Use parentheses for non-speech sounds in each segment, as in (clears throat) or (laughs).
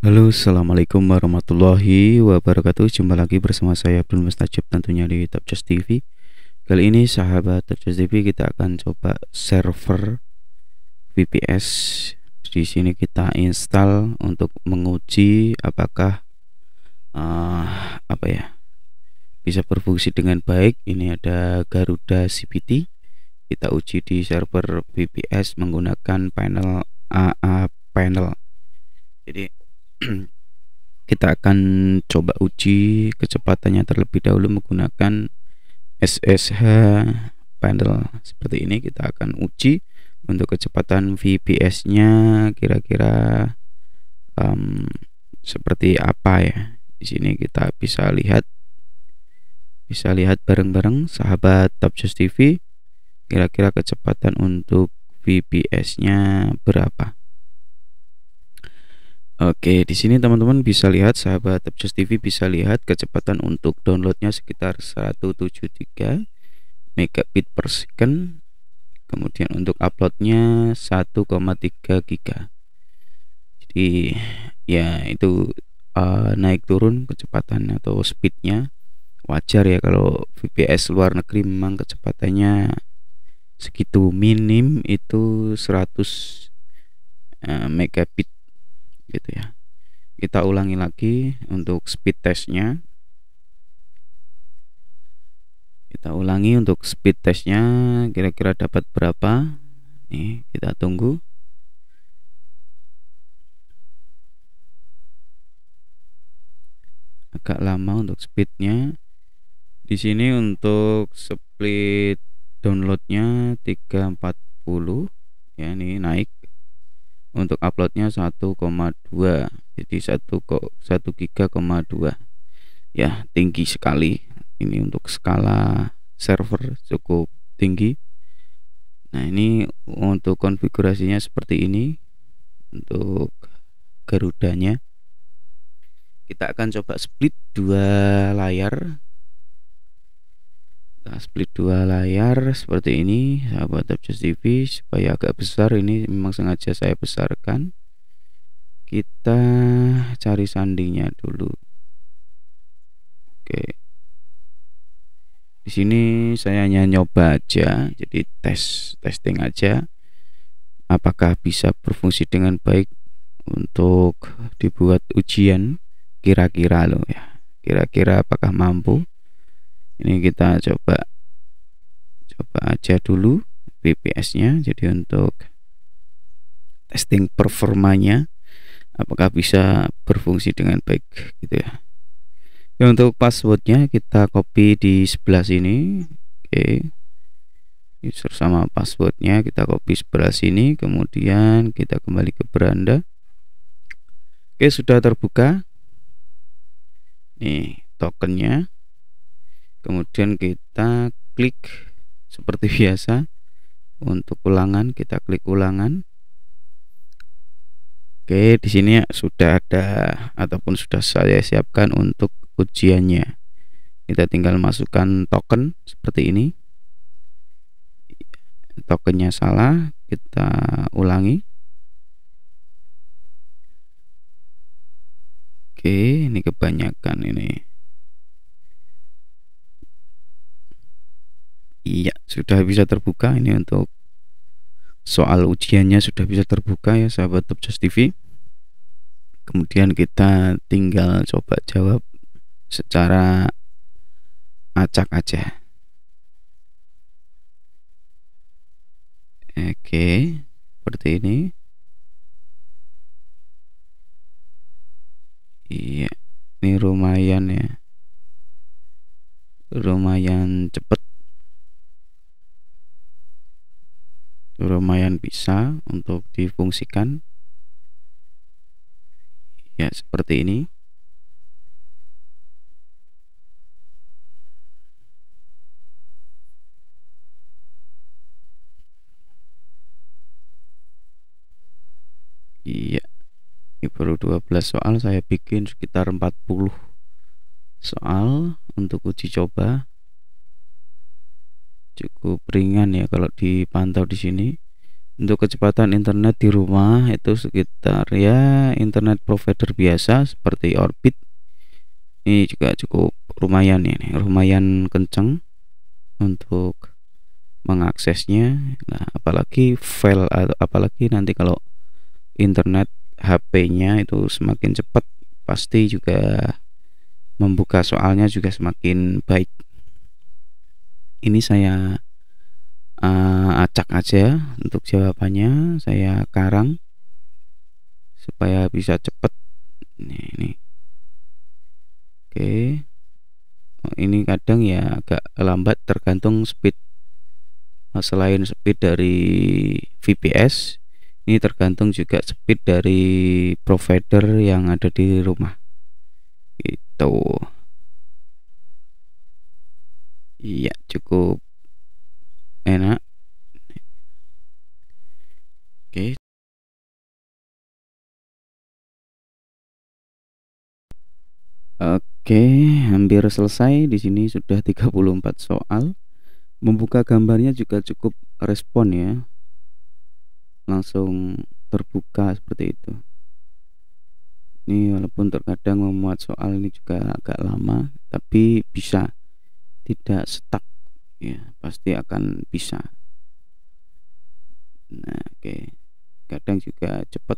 Halo assalamualaikum warahmatullahi wabarakatuh Jumpa lagi bersama saya Abdul Mustajib tentunya di Tapjas TV Kali ini sahabat Tapjas TV kita akan coba server VPS di sini kita install untuk menguji apakah uh, apa ya bisa berfungsi dengan baik ini ada Garuda CPT kita uji di server VPS menggunakan panel AA panel jadi (clears throat) kita akan coba uji kecepatannya terlebih dahulu menggunakan SSH panel seperti ini kita akan uji untuk kecepatan VPS nya kira-kira um, seperti apa ya di sini kita bisa lihat bisa lihat bareng-bareng sahabat Topjust TV kira-kira kecepatan untuk VPS nya berapa Oke, di sini teman-teman bisa lihat sahabat Tepjus TV bisa lihat kecepatan untuk downloadnya sekitar 173 megabit per second. Kemudian untuk uploadnya 1,3 giga. Jadi ya itu uh, naik turun kecepatannya atau speednya wajar ya kalau VPS luar negeri memang kecepatannya segitu minim itu 100 uh, eh, megabit gitu ya kita ulangi lagi untuk speed testnya kita ulangi untuk speed testnya kira-kira dapat berapa nih kita tunggu agak lama untuk speednya di sini untuk split downloadnya 340 ya ini naik untuk uploadnya 1,2 jadi 1 1 giga ya tinggi sekali ini untuk skala server cukup tinggi nah ini untuk konfigurasinya seperti ini untuk Garudanya kita akan coba split dua layar kita split dua layar seperti ini sahabat Tapjas TV supaya agak besar ini memang sengaja saya besarkan kita cari sandinya dulu oke di sini saya hanya nyoba aja jadi tes testing aja apakah bisa berfungsi dengan baik untuk dibuat ujian kira-kira loh ya kira-kira apakah mampu ini kita coba coba aja dulu BPS nya jadi untuk testing performanya apakah bisa berfungsi dengan baik gitu ya ya untuk passwordnya kita copy di sebelah sini oke okay. user sama passwordnya kita copy sebelah sini kemudian kita kembali ke beranda oke sudah terbuka nih tokennya kemudian kita klik seperti (laughs) biasa untuk ulangan kita klik ulangan Oke, di sini sudah ada ataupun sudah saya siapkan untuk ujiannya. Kita tinggal masukkan token seperti ini. Tokennya salah, kita ulangi. Oke, ini kebanyakan ini. Iya, sudah bisa terbuka ini untuk soal ujiannya sudah bisa terbuka ya sahabat Top Just TV. Kemudian kita tinggal coba jawab secara acak aja. Oke, seperti ini. Iya, ini lumayan ya. Lumayan cepet lumayan bisa untuk difungsikan ya seperti ini iya ini baru 12 soal saya bikin sekitar 40 soal untuk uji coba cukup ringan ya kalau dipantau di sini untuk kecepatan internet di rumah itu sekitar ya internet provider biasa seperti Orbit ini juga cukup lumayan ini lumayan kenceng untuk mengaksesnya nah apalagi file atau apalagi nanti kalau internet HP-nya itu semakin cepat pasti juga membuka soalnya juga semakin baik ini saya uh, acak aja untuk jawabannya saya karang supaya bisa cepet nih, ini oke oh, ini kadang ya agak lambat tergantung speed nah, selain speed dari VPS ini tergantung juga speed dari provider yang ada di rumah itu iya cukup enak oke oke hampir selesai di sini sudah 34 (laughs) soal membuka gambarnya juga cukup respon ya langsung terbuka seperti itu ini walaupun terkadang memuat soal ini juga agak lama tapi bisa tidak stuck ya pasti akan bisa nah oke okay. kadang juga cepat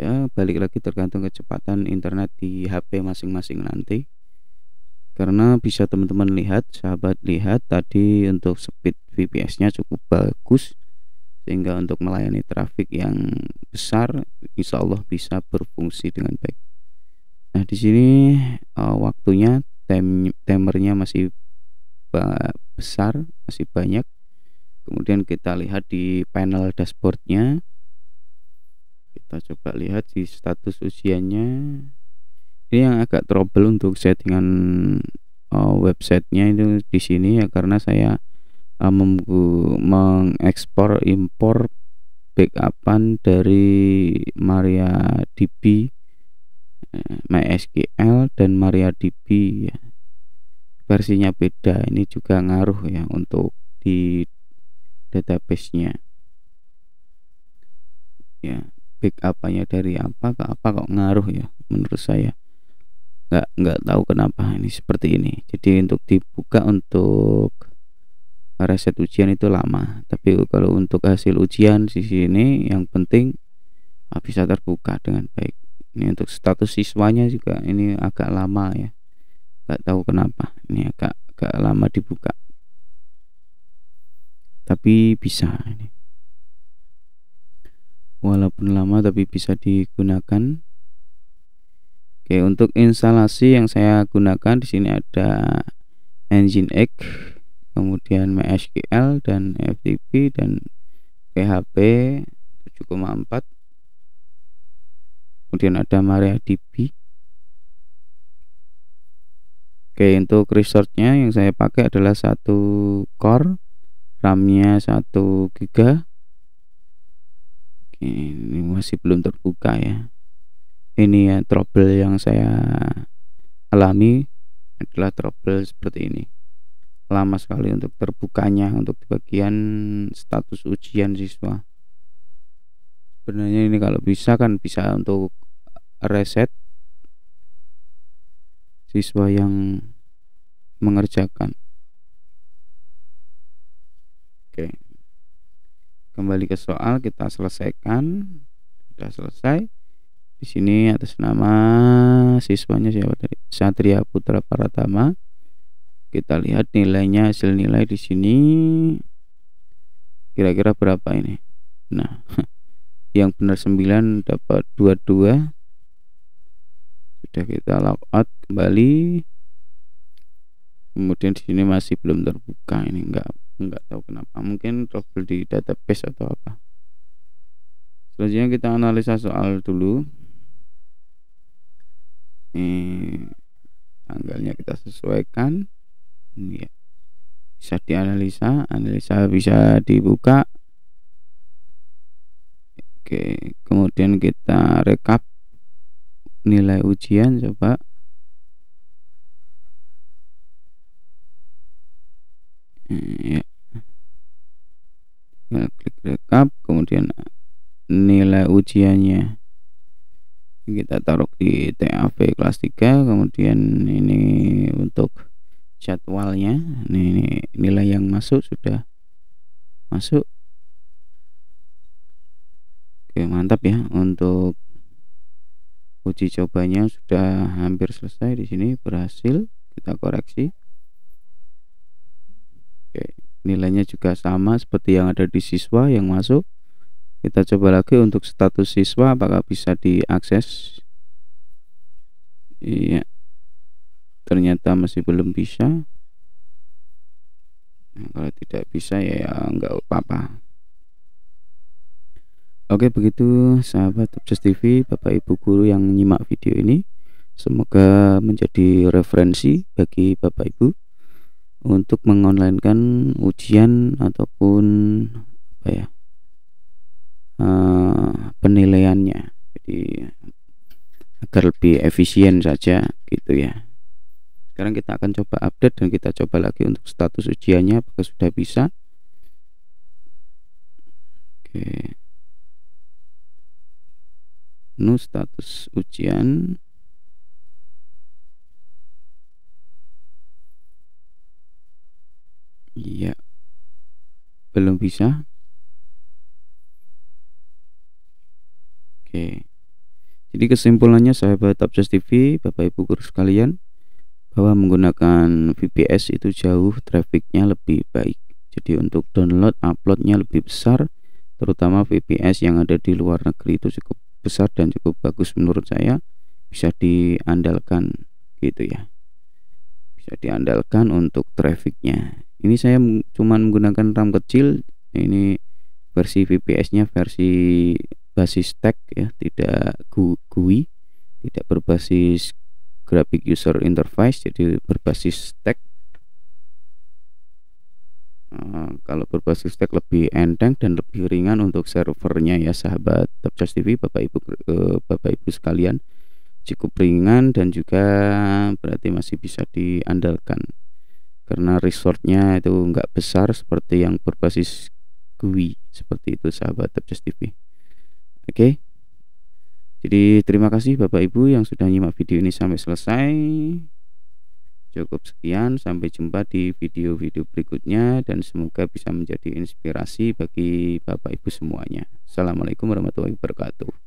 ya balik lagi tergantung kecepatan internet di HP masing-masing nanti karena bisa teman-teman lihat sahabat lihat tadi untuk speed VPS nya cukup bagus sehingga untuk melayani trafik yang besar insya Allah bisa berfungsi dengan baik nah di sini eh, waktunya tem- timernya masih besar masih banyak kemudian kita lihat di panel dashboardnya kita coba lihat di status usianya ini yang agak trouble untuk settingan uh, websitenya itu di sini ya karena saya uh, mengekspor impor backupan dari MariaDB eh, MySQL dan MariaDB ya versinya beda ini juga ngaruh ya untuk di database-nya ya apanya dari apa ke apa kok ngaruh ya menurut saya nggak nggak tahu kenapa ini seperti ini jadi untuk dibuka untuk reset ujian itu lama tapi kalau untuk hasil ujian di sini yang penting bisa terbuka dengan baik ini untuk status siswanya juga ini agak lama ya nggak tahu kenapa ini agak agak lama dibuka tapi bisa ini walaupun lama tapi bisa digunakan Oke untuk instalasi yang saya gunakan di sini ada engine X kemudian MySQL dan FTP dan PHP 7,4 kemudian ada MariaDB Oke untuk resortnya yang saya pakai adalah satu core RAM-nya 1 GB. Oke, ini masih belum terbuka ya. Ini ya trouble yang saya alami adalah trouble seperti ini. Lama sekali untuk terbukanya untuk di bagian status ujian siswa. Sebenarnya ini kalau bisa kan bisa untuk reset siswa yang mengerjakan oke kembali ke soal kita selesaikan sudah selesai di sini atas nama siswanya siapa tadi Satria Putra Paratama kita lihat nilainya hasil nilai di sini kira-kira berapa ini nah (laughs) yang benar 9 dapat 22 sudah kita lock out kembali kemudian di sini masih belum terbuka ini enggak enggak tahu kenapa mungkin trouble di database atau apa selanjutnya kita analisa soal dulu ini tanggalnya kita sesuaikan ini ya bisa dianalisa analisa bisa dibuka oke kemudian kita rekap nilai ujian coba ya. klik rekap kemudian nilai ujiannya kita taruh di TAV kelas 3 kemudian ini untuk jadwalnya ini, ini nilai yang masuk sudah masuk oke mantap ya untuk uji cobanya sudah hampir selesai di sini berhasil kita koreksi nilainya juga sama seperti yang ada di siswa yang masuk kita coba lagi untuk status siswa apakah bisa diakses iya ternyata masih belum bisa nah, kalau tidak bisa ya enggak apa-apa Oke begitu sahabat Just TV Bapak Ibu guru yang menyimak video ini Semoga menjadi referensi bagi Bapak Ibu untuk mengonlinekan ujian ataupun apa ya uh, penilaiannya jadi agar lebih efisien saja gitu ya sekarang kita akan coba update dan kita coba lagi untuk status ujiannya apakah sudah bisa oke menu status ujian Iya. Belum bisa. Oke. Jadi kesimpulannya sahabat Tapsus TV, Bapak Ibu guru sekalian, bahwa menggunakan VPS itu jauh trafiknya lebih baik. Jadi untuk download uploadnya lebih besar, terutama VPS yang ada di luar negeri itu cukup besar dan cukup bagus menurut saya bisa diandalkan gitu ya bisa diandalkan untuk trafficnya ini saya cuman menggunakan RAM kecil ini versi VPS nya versi basis tag ya tidak GUI tidak berbasis graphic user interface jadi berbasis tag Uh, eh, kalau berbasis tag lebih enteng dan lebih ringan untuk servernya ya sahabat Tapcast TV Bapak Ibu uh, Bapak Ibu sekalian cukup ringan dan juga berarti masih bisa diandalkan karena resortnya itu nggak besar seperti yang berbasis GUI seperti itu sahabat Tapjas TV oke okay? jadi terima kasih Bapak Ibu yang sudah nyimak video ini sampai selesai cukup sekian sampai jumpa di video-video berikutnya dan semoga bisa menjadi inspirasi bagi Bapak Ibu semuanya Assalamualaikum warahmatullahi wabarakatuh